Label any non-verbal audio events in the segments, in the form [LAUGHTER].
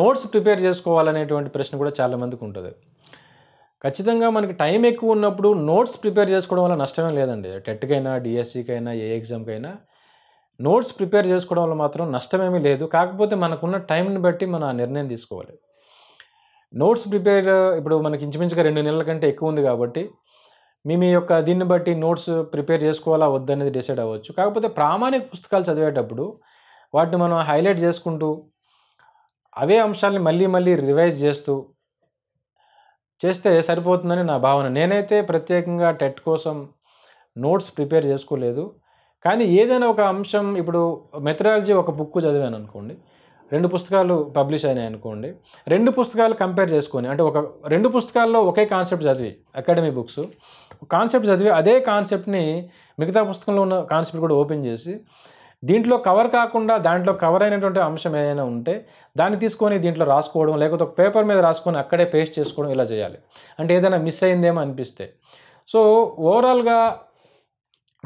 notes prepare చేసుకోవాలనేటువంటి ప్రశ్న కూడా చాలామందికి ఉంటుంది ఖచ్చితంగా మనకి టైం ఎక్కువ ఉన్నప్పుడు నోట్స్ ప్రిపేర్ చేసుకోవడం వల్ల నష్టమే లేదండి టెట్కైనా డిఎస్సికైనా ఏ ఎగ్జామ్కైనా నోట్స్ ప్రిపేర్ చేసుకోవడం వల్ల మాత్రం నష్టమేమీ లేదు కాకపోతే మనకున్న టైంని బట్టి మన నిర్ణయం తీసుకోవాలి నోట్స్ ప్రిపేర్ ఇప్పుడు మనకి ఇంచుమించుగా రెండు నెలల కంటే ఎక్కువ ఉంది కాబట్టి మీ మీ యొక్క దీన్ని బట్టి నోట్స్ ప్రిపేర్ చేసుకోవాలా వద్దనేది డిసైడ్ అవ్వచ్చు కాకపోతే ప్రామాణిక పుస్తకాలు చదివేటప్పుడు వాటిని మనం హైలైట్ చేసుకుంటూ అవే అంశాలని మళ్ళీ మళ్ళీ రివైజ్ చేస్తూ చేస్తే సరిపోతుందని నా భావన నేనైతే ప్రత్యేకంగా టెట్ కోసం నోట్స్ ప్రిపేర్ చేసుకోలేదు కానీ ఏదైనా ఒక అంశం ఇప్పుడు మెథడాలజీ ఒక బుక్ చదివాను అనుకోండి రెండు పుస్తకాలు పబ్లిష్ అయినాయి అనుకోండి రెండు పుస్తకాలు కంపేర్ చేసుకొని అంటే ఒక రెండు పుస్తకాల్లో ఒకే కాన్సెప్ట్ చదివి అకాడమీ బుక్స్ కాన్సెప్ట్ చదివి అదే కాన్సెప్ట్ని మిగతా పుస్తకంలో ఉన్న కాన్సెప్ట్ కూడా ఓపెన్ చేసి దీంట్లో కవర్ కాకుండా దాంట్లో కవర్ అయినటువంటి అంశం ఏదైనా ఉంటే దాన్ని తీసుకొని దీంట్లో రాసుకోవడం లేకపోతే ఒక పేపర్ మీద రాసుకొని అక్కడే పేస్ట్ చేసుకోవడం ఇలా చేయాలి అంటే ఏదైనా మిస్ అయిందేమో అనిపిస్తే సో ఓవరాల్గా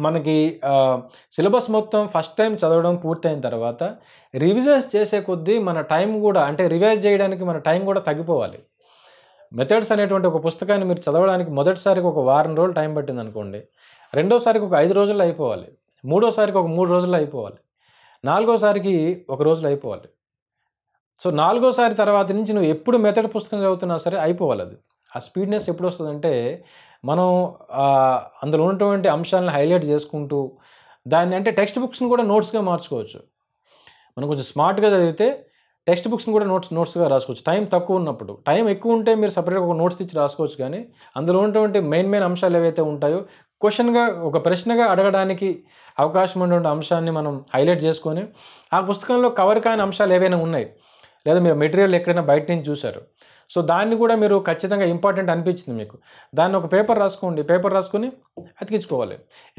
మనకి సిలబస్ మొత్తం ఫస్ట్ టైం చదవడం పూర్తయిన తర్వాత రివిజన్స్ చేసే కొద్దీ మన టైం కూడా అంటే రివైజ్ చేయడానికి మన టైం కూడా తగ్గిపోవాలి మెథడ్స్ అనేటువంటి ఒక పుస్తకాన్ని మీరు చదవడానికి మొదటిసారికి ఒక వారం రోజులు టైం పట్టింది అనుకోండి రెండోసారికి ఒక ఐదు రోజుల్లో అయిపోవాలి మూడోసారికి ఒక మూడు రోజులు అయిపోవాలి నాలుగోసారికి ఒక రోజులు అయిపోవాలి సో నాలుగోసారి తర్వాత నుంచి నువ్వు ఎప్పుడు మెథడ్ పుస్తకం చదువుతున్నా సరే అయిపోవాలి అది ఆ స్పీడ్నెస్ ఎప్పుడు వస్తుందంటే మనం అందులో ఉన్నటువంటి అంశాలను హైలైట్ చేసుకుంటూ దాన్ని అంటే టెక్స్ట్ బుక్స్ని కూడా నోట్స్గా మార్చుకోవచ్చు మనం కొంచెం స్మార్ట్గా చదివితే టెక్స్ట్ బుక్స్ని కూడా నోట్స్ నోట్స్గా రాసుకోవచ్చు టైం తక్కువ ఉన్నప్పుడు టైం ఎక్కువ ఉంటే మీరు సపరేట్గా ఒక నోట్స్ ఇచ్చి రాసుకోవచ్చు కానీ అందులో ఉన్నటువంటి మెయిన్ మెయిన్ అంశాలు ఏవైతే ఉంటాయో క్వశ్చన్గా ఒక ప్రశ్నగా అడగడానికి అవకాశం ఉండే అంశాన్ని మనం హైలైట్ చేసుకొని ఆ పుస్తకంలో కవర్ కాని అంశాలు ఏవైనా ఉన్నాయి లేదా మీరు మెటీరియల్ ఎక్కడైనా బయట నుంచి చూశారు సో దాన్ని కూడా మీరు ఖచ్చితంగా ఇంపార్టెంట్ అనిపించింది మీకు దాన్ని ఒక పేపర్ రాసుకోండి పేపర్ రాసుకొని అతికించుకోవాలి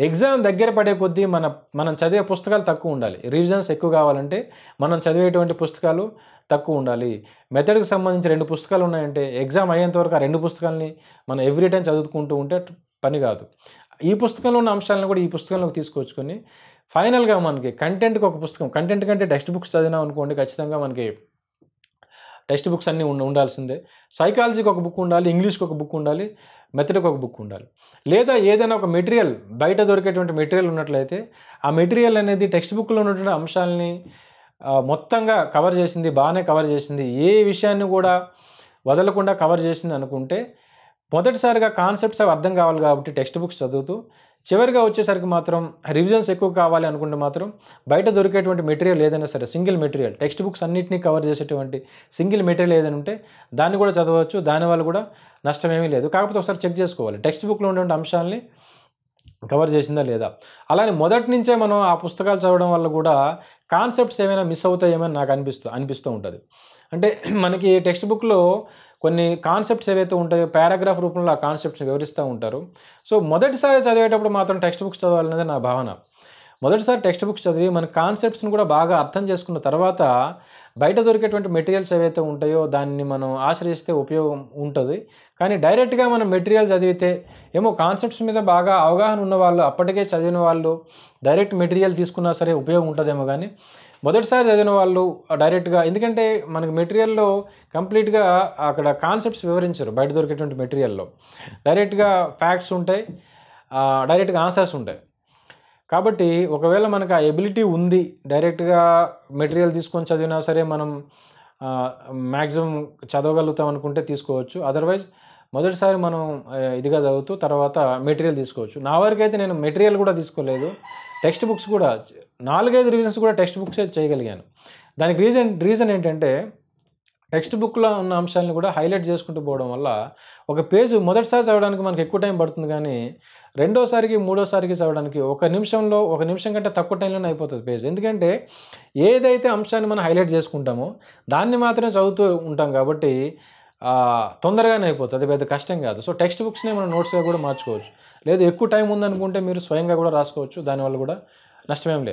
ఎగ్జామ్ దగ్గర పడే కొద్దీ మన మనం చదివే పుస్తకాలు తక్కువ ఉండాలి రివిజన్స్ ఎక్కువ కావాలంటే మనం చదివేటువంటి పుస్తకాలు తక్కువ ఉండాలి మెథడ్కి సంబంధించి రెండు పుస్తకాలు ఉన్నాయంటే ఎగ్జామ్ అయ్యేంత వరకు ఆ రెండు పుస్తకాలని మనం ఎవ్రీ టైం చదువుకుంటూ ఉంటే పని కాదు ఈ పుస్తకంలో ఉన్న అంశాలను కూడా ఈ పుస్తకంలోకి తీసుకొచ్చుకొని ఫైనల్గా మనకి కంటెంట్కి ఒక పుస్తకం కంటెంట్ కంటే టెక్స్ట్ బుక్స్ చదివినాం అనుకోండి ఖచ్చితంగా మనకి టెక్స్ట్ బుక్స్ అన్నీ ఉండాల్సిందే సైకాలజీకి ఒక బుక్ ఉండాలి ఇంగ్లీష్కి ఒక బుక్ ఉండాలి మెథడ్కి ఒక బుక్ ఉండాలి లేదా ఏదైనా ఒక మెటీరియల్ బయట దొరికేటువంటి మెటీరియల్ ఉన్నట్లయితే ఆ మెటీరియల్ అనేది టెక్స్ట్ బుక్లో ఉన్నటువంటి అంశాలని మొత్తంగా కవర్ చేసింది బాగానే కవర్ చేసింది ఏ విషయాన్ని కూడా వదలకుండా కవర్ చేసింది అనుకుంటే మొదటిసారిగా కాన్సెప్ట్స్ అవి అర్థం కావాలి కాబట్టి టెక్స్ట్ బుక్స్ చదువుతూ చివరిగా వచ్చేసరికి మాత్రం రివిజన్స్ ఎక్కువ కావాలి అనుకుంటే మాత్రం బయట దొరికేటువంటి మెటీరియల్ ఏదైనా సరే సింగిల్ మెటీరియల్ టెక్స్ట్ బుక్స్ అన్నింటినీ కవర్ చేసేటువంటి సింగిల్ మెటీరియల్ ఏదైనా ఉంటే దాన్ని కూడా చదవచ్చు దానివల్ల కూడా నష్టం ఏమీ లేదు కాకపోతే ఒకసారి చెక్ చేసుకోవాలి టెక్స్ట్ బుక్లో ఉండే అంశాలని కవర్ చేసిందా లేదా అలానే మొదటి నుంచే మనం ఆ పుస్తకాలు చదవడం వల్ల కూడా కాన్సెప్ట్స్ ఏమైనా మిస్ అవుతాయేమని నాకు అనిపిస్తూ అనిపిస్తూ ఉంటుంది అంటే [CLEARS THROAT] మనకి టెక్స్ట్ బుక్లో కొన్ని కాన్సెప్ట్స్ ఏవైతే ఉంటాయో పారాగ్రాఫ్ రూపంలో ఆ కాన్సెప్ట్స్ వివరిస్తూ ఉంటారు సో మొదటిసారి చదివేటప్పుడు మాత్రం టెక్స్ట్ బుక్స్ చదవాలనేది నా భావన మొదటిసారి టెక్స్ట్ బుక్స్ చదివి మన కాన్సెప్ట్స్ని కూడా బాగా అర్థం చేసుకున్న తర్వాత బయట దొరికేటువంటి మెటీరియల్స్ ఏవైతే ఉంటాయో దాన్ని మనం ఆశ్రయిస్తే ఉపయోగం ఉంటుంది కానీ డైరెక్ట్గా మనం మెటీరియల్ చదివితే ఏమో కాన్సెప్ట్స్ మీద బాగా అవగాహన ఉన్న వాళ్ళు అప్పటికే చదివిన వాళ్ళు డైరెక్ట్ మెటీరియల్ తీసుకున్నా సరే ఉపయోగం ఉంటుందేమో కానీ మొదటిసారి చదివిన వాళ్ళు డైరెక్ట్గా ఎందుకంటే మనకి మెటీరియల్లో కంప్లీట్గా అక్కడ కాన్సెప్ట్స్ వివరించరు బయట దొరికేటువంటి మెటీరియల్లో డైరెక్ట్గా ఫ్యాక్ట్స్ ఉంటాయి డైరెక్ట్గా ఆన్సర్స్ ఉంటాయి కాబట్టి ఒకవేళ మనకు ఆ ఎబిలిటీ ఉంది డైరెక్ట్గా మెటీరియల్ తీసుకొని చదివినా సరే మనం మ్యాక్సిమం చదవగలుగుతాం అనుకుంటే తీసుకోవచ్చు అదర్వైజ్ మొదటిసారి మనం ఇదిగా చదువుతూ తర్వాత మెటీరియల్ తీసుకోవచ్చు నా వరకు అయితే నేను మెటీరియల్ కూడా తీసుకోలేదు టెక్స్ట్ బుక్స్ కూడా నాలుగైదు రీజన్స్ కూడా టెక్స్ట్ బుక్సే చేయగలిగాను దానికి రీజన్ రీజన్ ఏంటంటే టెక్స్ట్ బుక్లో ఉన్న అంశాలను కూడా హైలైట్ చేసుకుంటూ పోవడం వల్ల ఒక పేజ్ మొదటిసారి చదవడానికి మనకు ఎక్కువ టైం పడుతుంది కానీ రెండోసారికి మూడోసారికి చదవడానికి ఒక నిమిషంలో ఒక నిమిషం కంటే తక్కువ టైంలోనే అయిపోతుంది పేజ్ ఎందుకంటే ఏదైతే అంశాన్ని మనం హైలైట్ చేసుకుంటామో దాన్ని మాత్రమే చదువుతూ ఉంటాం కాబట్టి తొందరగానే అయిపోతుంది పెద్ద కష్టం కాదు సో టెక్స్ట్ బుక్స్నే మనం నోట్స్గా కూడా మార్చుకోవచ్చు లేదు ఎక్కువ టైం ఉందనుకుంటే మీరు స్వయంగా కూడా రాసుకోవచ్చు దానివల్ల కూడా నష్టమేం లేదు